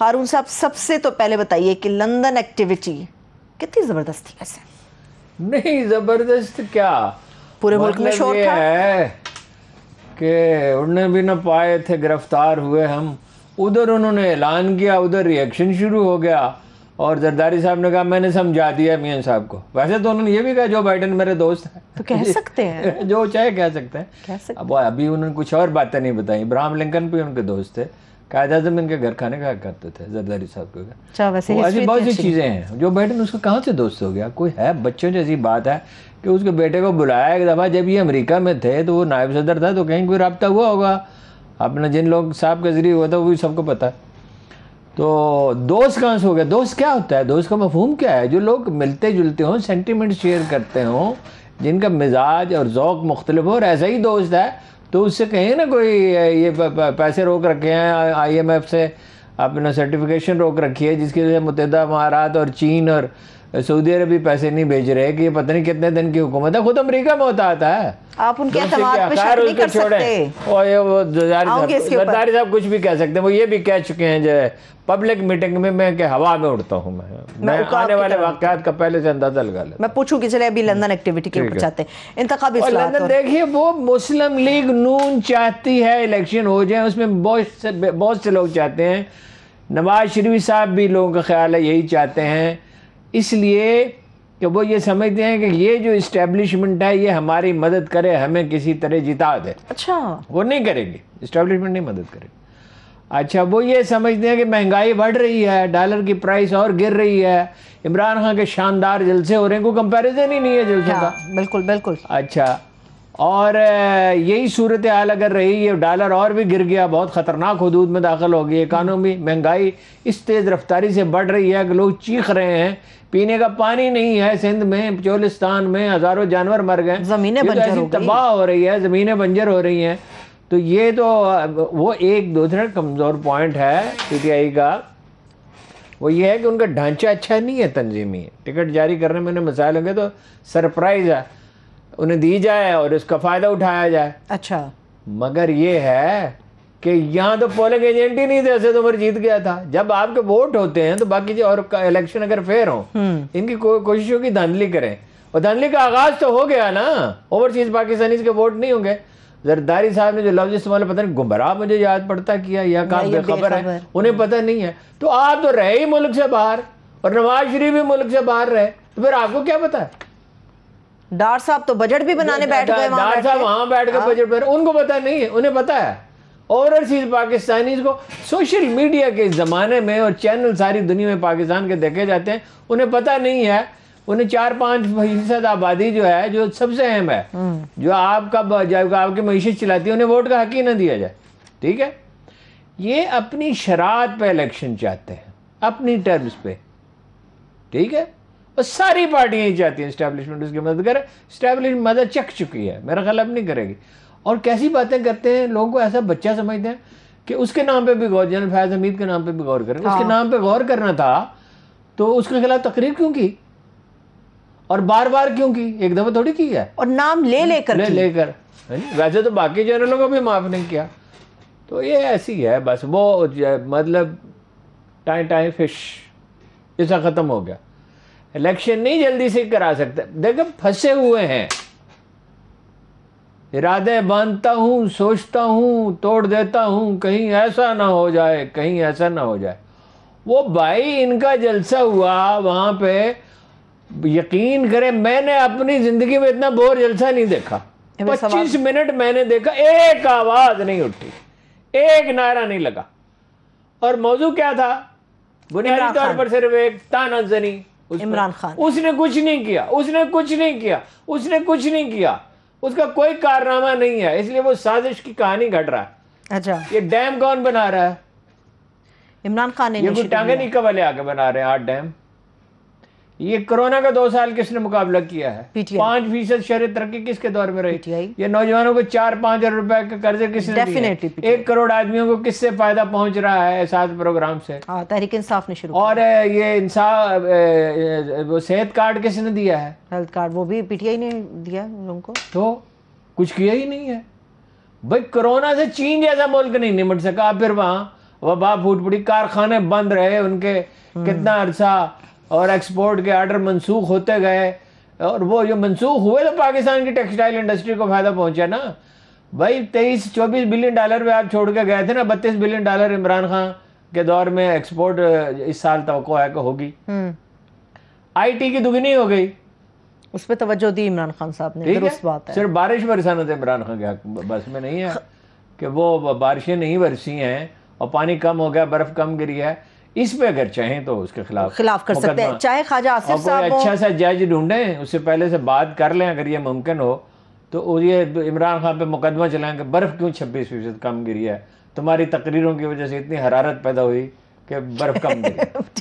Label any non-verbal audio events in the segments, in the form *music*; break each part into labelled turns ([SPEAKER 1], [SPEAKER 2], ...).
[SPEAKER 1] हारून साहब सबसे तो पहले बताइए कि लंदन एक्टिविटी कितनी ज़बरदस्त थी वैसे नहीं
[SPEAKER 2] ज़बरदस्त क्या
[SPEAKER 1] पूरे मुल्क में मतलब शोर था है
[SPEAKER 2] कि उड़ने भी ना पाए थे गिरफ्तार हुए हम उधर उन्होंने ऐलान किया उधर रिएक्शन शुरू हो गया और जरदारी साहब ने कहा मैंने समझा दिया मियां साहब को वैसे तो उन्होंने ये भी कहा जो बाइडन मेरे दोस्त हैं तो कह *laughs* सकते हैं जो चाहे कह सकते हैं कह सकते अब अभी उन्होंने कुछ और बातें नहीं बताई इब्राहम लिंकन भी उनके दोस्त थे कायद आजम इनके घर खाने का करते थे जरदारी साहब के घर अच्छा, ऐसी बहुत सी चीज़ें हैं जो बेटे उसका उसको कहाँ से दोस्त हो गया कोई है बच्चों जैसी बात है कि उसके बेटे को बुलाया एक दफ़ा जब ये अमेरिका में थे तो वो नायब सदर था तो कहीं कोई रबता हुआ होगा अपना जिन लोग साहब के जरिए हुआ था वो भी सबको पता है तो दोस्त कहाँ से हो गया दोस्त क्या होता है दोस्त का मफहूम क्या है जो लोग मिलते जुलते हों सेंटिमेंट शेयर करते हों जिनका मिजाज और ओक़ मुख्तलिफ हो और ऐसा ही दोस्त है तो उससे कहीं ना कोई ये पैसे रोक रखे हैं आईएमएफ से अपना सर्टिफिकेशन रोक रखी है जिसकी वजह से मुतहदा महारात और चीन और सऊदी अरब भी पैसे नहीं भेज रहे कि ये पता नहीं कितने दिन की हुकूमत है खुद अमेरिका में होता आता है
[SPEAKER 1] आप उनके पे कर सकते
[SPEAKER 2] और ये वो साहब कुछ भी कह सकते हैं वो ये भी कह चुके हैं जो पब्लिक मीटिंग में मैं के हवा में उड़ता हूँ मैं मैं आने वाले वाकत का पहले से अंदाजा लगा लेता मैं पूछूं कि चले अभी लंदन हम्म। एक्टिविटी के ऊपर चाहते
[SPEAKER 1] हैं लंदन तो-
[SPEAKER 2] देखिए वो मुस्लिम लीग नून चाहती है इलेक्शन हो जाए उसमें बहुत से बहुत से लोग चाहते हैं नवाज शरीफ साहब भी लोगों का ख्याल है यही चाहते हैं इसलिए कि वो ये समझते हैं कि ये जो इस्टेब्लिशमेंट है ये हमारी मदद करे हमें किसी तरह जिता दे अच्छा वो नहीं करेगी इस्टेब्लिशमेंट नहीं मदद करेगी अच्छा वो ये समझते हैं कि महंगाई बढ़ रही है डॉलर की प्राइस और गिर रही है इमरान खान के शानदार जलसे हो रहे हैं कोई कंपैरिजन ही नहीं है जलसों का बिल्कुल बिल्कुल अच्छा और यही सूरत हाल अगर रही ये डॉलर और भी गिर गया बहुत ख़तरनाक हदूद में दाखिल हो गई इकानोमी महंगाई इस तेज़ रफ्तारी से बढ़ रही है लोग चीख रहे हैं पीने का पानी नहीं है सिंध में चोलिस्तान में हज़ारों जानवर मर गए ज़मीनें तो ऐसी तबाह हो रही है ज़मीनें बंजर हो रही हैं तो ये तो वो एक दूसरा कमज़ोर पॉइंट है पी का वो ये है कि उनका ढांचा अच्छा नहीं है तंजीमी टिकट जारी करने में उन्हें मसाइल होंगे तो सरप्राइज़ है उन्हें दी जाए और उसका फ़ायदा उठाया जाए अच्छा मगर ये है कि यहाँ तो पोलिंग एजेंट ही नहीं थे ऐसे तो मेरे जीत गया था जब आपके वोट होते हैं तो बाकी और इलेक्शन अगर फेयर हो हम्म। इनकी को, कोशिशों की धांधली करें और धांधली का आगाज तो हो गया ना ओवरसीज पाकिस्तानी के वोट नहीं होंगे जरदारी साहब ने जो लफ्ज इस्तेमाल पता नहीं गुमराह मुझे याद पड़ता किया या काम बेखबर है उन्हें पता नहीं है तो आप तो रहे ही मुल्क से बाहर और नवाज शरीफ भी मुल्क से बाहर रहे तो फिर आपको क्या पता है डार साहब तो बजट भी बनाने बैठ गए डार साहब वहां बैठ के बजट बना उनको पता नहीं है उन्हें पता है और हर चीज पाकिस्तानी को सोशल मीडिया के ज़माने में और चैनल सारी दुनिया में पाकिस्तान के देखे जाते हैं उन्हें पता नहीं है उन्हें चार पांच फीसद आबादी जो है जो सबसे अहम है हम्म। जो आपका जो आपकी मीशत चलाती है उन्हें वोट का हक ही ना दिया जाए ठीक है ये अपनी शरात पे इलेक्शन चाहते हैं अपनी टर्म्स पे ठीक है और सारी पार्टियां ही चाहती हैं स्टैब्लिशमेंट उसकी मदद करे इस्टेब्लिश मदद चख चुकी है मेरा ख्याल अब नहीं करेगी और कैसी बातें करते हैं लोगों को ऐसा बच्चा समझते हैं कि उसके नाम पे भी गौर जनरल फैज हमीद के नाम पे भी गौर करें उसके हाँ। नाम पे गौर करना था तो उसके खिलाफ तकरीर क्यों की और बार बार क्यों की एक दफा थोड़ी की है और नाम ले हम्म, लेकर ले लेकर वैसे तो बाकी जनरलों को भी माफ नहीं किया तो ये ऐसी है बस वो मतलब टाइम टाइम फिश ऐसा ख़त्म हो गया इलेक्शन नहीं जल्दी से करा सकते देखो फंसे हुए हैं इरादे बांधता हूं सोचता हूं तोड़ देता हूं कहीं ऐसा ना हो जाए कहीं ऐसा ना हो जाए वो भाई इनका जलसा हुआ वहां पे यकीन करें मैंने अपनी ज़िंदगी में इतना बोर जलसा नहीं देखा पच्चीस मिनट मैंने देखा एक आवाज़ नहीं उठी एक नारा नहीं लगा और मौजू क्या था बुनियादी तौर पर सिर्फ एक तानाजनी इमरान खान उसने कुछ नहीं किया उसने कुछ नहीं किया उसने कुछ नहीं किया उसका कोई कारनामा नहीं है इसलिए वो साजिश की कहानी घट रहा है अच्छा ये डैम कौन बना रहा है इमरान
[SPEAKER 1] खान ने ये टांगे नहीं
[SPEAKER 2] वाले आके बना रहे हैं आठ डैम ये कोरोना का दो साल किसने मुकाबला किया है पांच फीसद शहरी तरक्की किसके दौर में रही ये नौजवानों को चार पांच हजार रुपए के कर्जे किसने डेफिनेटली एक करोड़ आदमियों को किससे फायदा पहुंच रहा है एहसास प्रोग्राम से हाँ, तहरीक इंसाफ ने शुरू और ये इंसाफ वो सेहत कार्ड किसने दिया
[SPEAKER 1] है हेल्थ कार्ड वो भी पीटीआई ने दिया लोगों को तो
[SPEAKER 2] कुछ किया ही नहीं है भाई कोरोना से चीन जैसा मुल्क नहीं निमट सका फिर वहां वबा फूट पड़ी कारखाने बंद रहे उनके हम्म। कितना अरसा और एक्सपोर्ट के आर्डर मनसूख होते गए और वो जो मनसूख हुए तो पाकिस्तान की टेक्सटाइल इंडस्ट्री को फ़ायदा पहुंचा ना भाई तेईस चौबीस बिलियन डॉलर में आप छोड़ के गए थे ना बत्तीस बिलियन डॉलर इमरान खान के दौर में एक्सपोर्ट इस साल तो है कि होगी आईटी हम्म। की दुगनी हो गई
[SPEAKER 1] उस पर तवज्जो दी इमरान खान साहब ने दुरुस्त बात है सिर्फ
[SPEAKER 2] बारिश बरसाना था इमरान खान के बस में नहीं है हाँ। कि वो बारिशें नहीं बरसी हैं और पानी कम हो गया बर्फ़ कम गिरी है इस पे अगर चाहें तो उसके खिलाफ खिलाफ कर सकते हैं चाहे
[SPEAKER 1] ख्वाजा आसिफ साहब अच्छा सा
[SPEAKER 2] जज ढूंढें उससे पहले से बात कर लें अगर ये मुमकिन हो तो ये इमरान खान पे मुकदमा चलाएं कि बर्फ़ क्यों छब्बीस फीसद कम गिरी है तुम्हारी तकरीरों की वजह से इतनी हरारत पैदा हुई कि बर्फ कम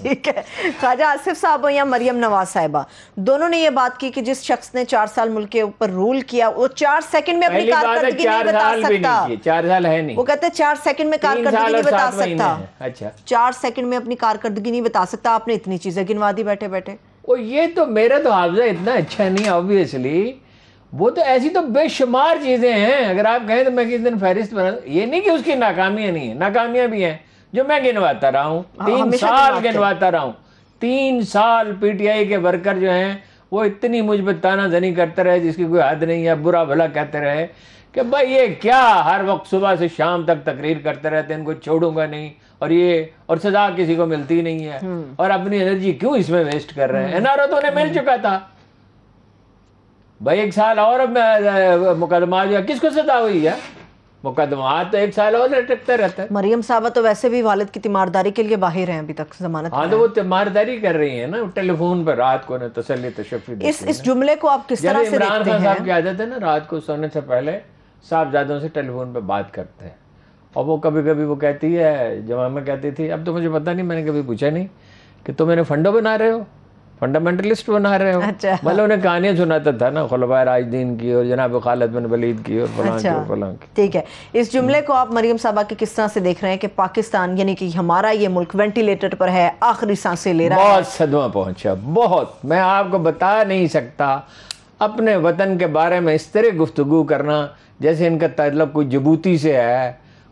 [SPEAKER 2] ठीक
[SPEAKER 1] है ख्वाजा आसिफ साहब हो या मरियम नवाज साहिबा दोनों ने ये बात की कि जिस शख्स ने चार साल मुल्क के ऊपर रूल किया वो चार सेकंड में अपनी कारकर्दगी नहीं बता सकता
[SPEAKER 2] चार साल है नहीं वो
[SPEAKER 1] कहते हैं चार सेकंड में कारकर्दगी नहीं बता सकता अच्छा चार सेकंड में अपनी कारकर्दगी नहीं बता सकता आपने इतनी चीजें गिनवा दी बैठे बैठे वो ये तो मेरा तो हाफजा
[SPEAKER 2] इतना अच्छा नहीं ऑब्वियसली वो तो ऐसी तो बेशुमार चीज़ें हैं अगर आप कहें तो मैं किस दिन फहरिस्त बना ये नहीं कि उसकी नाकामियां नहीं है नाकामियां भी हैं जो मैं गिनवाता रहा हूँ हाँ, तीन साल गिनवाता रहा हूँ तीन साल पीटीआई के वर्कर जो हैं वो इतनी मुझ पर तानाजनी करते रहे जिसकी कोई हद नहीं है बुरा भला कहते रहे कि भाई ये क्या हर वक्त सुबह से शाम तक तकरीर करते रहते हैं इनको छोड़ूंगा नहीं और ये और सजा किसी को मिलती नहीं है हम्म। और अपनी एनर्जी क्यों इसमें वेस्ट कर रहे हैं एनआरओ हम्म। तो उन्हें मिल हम्म। चुका था भाई एक साल और मुकदमा जो है किसको सजा हुई है
[SPEAKER 1] मुकदमा तो, तो एक साल और लटकता रहता है मरियम साहबा तो वैसे भी वालिद की तीमारदारी के लिए बाहर हैं अभी तक जमानत हाँ तो वो
[SPEAKER 2] तीमारदारी कर रही है ना टेलीफोन पर रात को ना तसली तशफी इस इस
[SPEAKER 1] जुमले को आप किस तरह से इमरान खान साहब की
[SPEAKER 2] आदत है ना रात को सोने से पहले साहबजादों से टेलीफोन पर बात करते हैं और वो कभी कभी वो कहती है जमा में कहती थी अब तो मुझे पता नहीं मैंने कभी पूछा नहीं कि तुम मेरे फंडो बना रहे हो फंडामेंटलिस्ट बना रहे हो अच्छा मतलब उन्हें कहानियां सुनाता था ना खलबा राजदीन की और जनाब खालद बिन वलीद की और फलां अच्छा। की फलां की
[SPEAKER 1] ठीक है इस जुमले को आप मरियम साहबा के किस तरह से देख रहे हैं कि पाकिस्तान यानी कि हमारा ये मुल्क वेंटिलेटर पर है आखिरी सांसें ले रहा है बहुत
[SPEAKER 2] सदमा पहुंचा बहुत मैं आपको बता नहीं सकता अपने वतन के बारे में इस तरह गुफ्तु करना जैसे इनका तल्लक कोई जबूती से है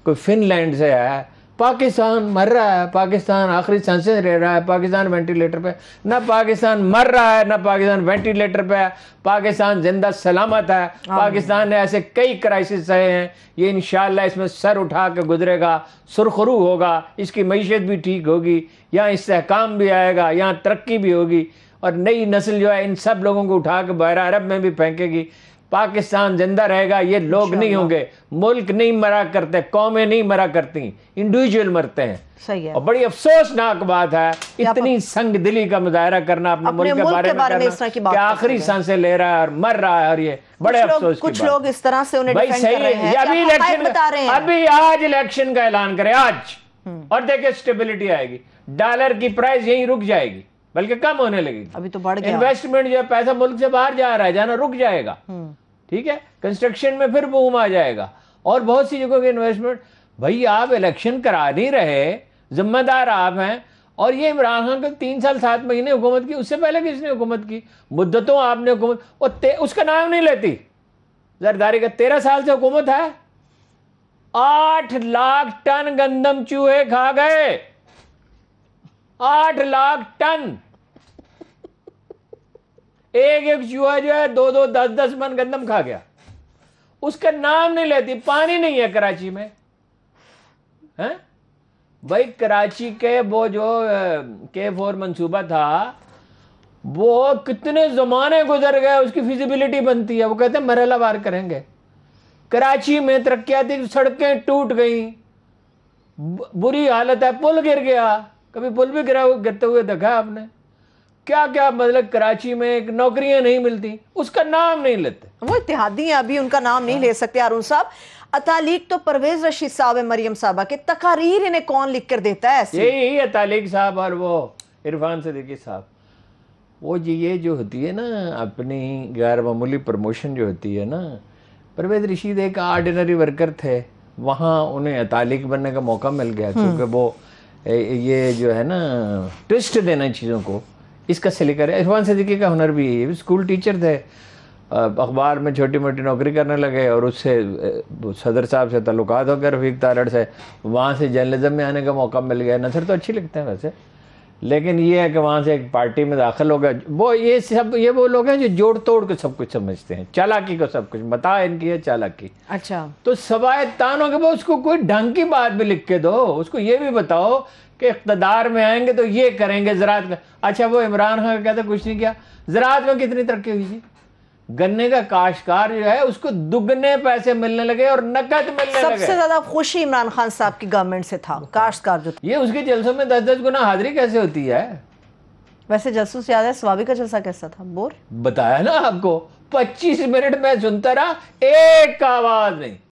[SPEAKER 2] कोई फिनलैंड से है पाकिस्तान मर रहा है पाकिस्तान आखिरी सांसें ले रहा है पाकिस्तान वेंटिलेटर पे ना पाकिस्तान मर रहा है ना पाकिस्तान वेंटिलेटर पे है पाकिस्तान जिंदा सलामत है पाकिस्तान ने ऐसे कई क्राइसिस आए हैं ये इन इसमें सर उठा के गुजरेगा सुरखरू होगा इसकी मीशत भी ठीक होगी यहाँ इसकाम भी आएगा यहाँ तरक्की भी होगी और नई नस्ल जो है इन सब लोगों को उठा के बहरा अरब में भी फेंकेगी पाकिस्तान जिंदा रहेगा ये लोग नहीं होंगे मुल्क नहीं मरा करते कौमें नहीं मरा करती इंडिविजुअल मरते हैं सही है और बड़ी अफसोसनाक बात है इतनी संग दिली का मुजाहरा करना अपने, अपने मुल्क, मुल्क के बारे, के बारे में, में आखिरी सांसें ले रहा है और मर रहा है और ये बड़े अफसोस कुछ लोग
[SPEAKER 1] इस तरह से उन्हें भाई सही है अभी इलेक्शन अभी आज
[SPEAKER 2] इलेक्शन का ऐलान करें आज हम्म। और देखे स्टेबिलिटी आएगी डॉलर की प्राइस यही रुक जाएगी बल्कि कम होने लगेगी अभी तो बढ़ गया इन्वेस्टमेंट जो है पैसा मुल्क से बाहर जा रहा है जाना रुक जाएगा हम्म। ठीक है कंस्ट्रक्शन में फिर बूम आ जाएगा और बहुत सी जगहों के इन्वेस्टमेंट भाई आप इलेक्शन करा नहीं रहे जिम्मेदार आप हैं और ये इमरान खान का तीन साल सात महीने हुकूमत की उससे पहले किसने हुकूमत की मुद्दतों आपने हुकूमत और उसका नाम नहीं लेती जरदारी का तेरह साल से हुकूमत है आठ लाख टन गंदम चूहे खा गए आठ लाख टन एक एक चूहा जो है दो दो दस दस मन गंदम खा गया उसका नाम नहीं लेती पानी नहीं है कराची में है भाई कराची के वो जो के फोर मनसूबा था वो कितने ज़माने गुजर गए उसकी फिजिबिलिटी बनती है वो कहते हैं मरेला वार करेंगे कराची में तरक्याती सड़कें टूट गई बुरी हालत है पुल गिर गया कभी पुल भी गिरा गिरते हुए देखा आपने क्या क्या मतलब कराची में नौकरियां नहीं मिलती उसका नाम नहीं लेते
[SPEAKER 1] वो इतिहादी हैं अभी उनका नाम नहीं ले हाँ। सकते अरुण साहब अतालीक तो परवेज रशीद साहब है मरियम साहबा के तकारीर इन्हें कौन लिख कर देता है यही
[SPEAKER 2] अतालीक साहब और वो इरफान सदीकी साहब वो जी ये जो होती है ना अपनी गैर मामूली प्रमोशन जो होती है ना परवेज रशीद एक आर्डिनरी वर्कर थे वहाँ उन्हें अतालिक बनने का मौका मिल गया हम्म। क्योंकि वो ये जो है ना ट्विस्ट देना चीज़ों को इसका से लेकर इरफान सदीकी का हुनर भी है स्कूल टीचर थे अखबार में छोटी मोटी नौकरी करने लगे और उससे सदर साहब से तल्लुत होकर रफीक तारड़ से वहाँ से जर्नलिज्म में आने का मौका मिल गया नसर तो अच्छी लगते हैं वैसे लेकिन ये है कि वहाँ से एक पार्टी में दाखिल हो गया वो ये सब ये वो लोग हैं जो जोड़ तोड़ के सब कुछ समझते हैं चालाकी को सब कुछ बता इनकी है चालाकी अच्छा तो सवाए तानों के वो उसको कोई ढंग की बात भी लिख के दो उसको ये भी बताओ कि इकतदार में आएंगे तो ये करेंगे ज़रात में अच्छा वो इमरान खान का कहते कुछ नहीं किया ज़रात में कितनी तरक्की हुई थी गन्ने का काश्तकार जो है उसको दुगने पैसे मिलने लगे और नकद
[SPEAKER 1] मिलने सबसे लगे सबसे ज्यादा खुशी इमरान खान साहब की गवर्नमेंट से था काश्तकार जो था। ये उसके जलसों में दस दस गुना हाजिरी कैसे होती है वैसे जलसों से याद है स्वाभी का जलसा कैसा था बोर
[SPEAKER 2] बताया ना आपको पच्चीस मिनट में सुनता रहा एक आवाज नहीं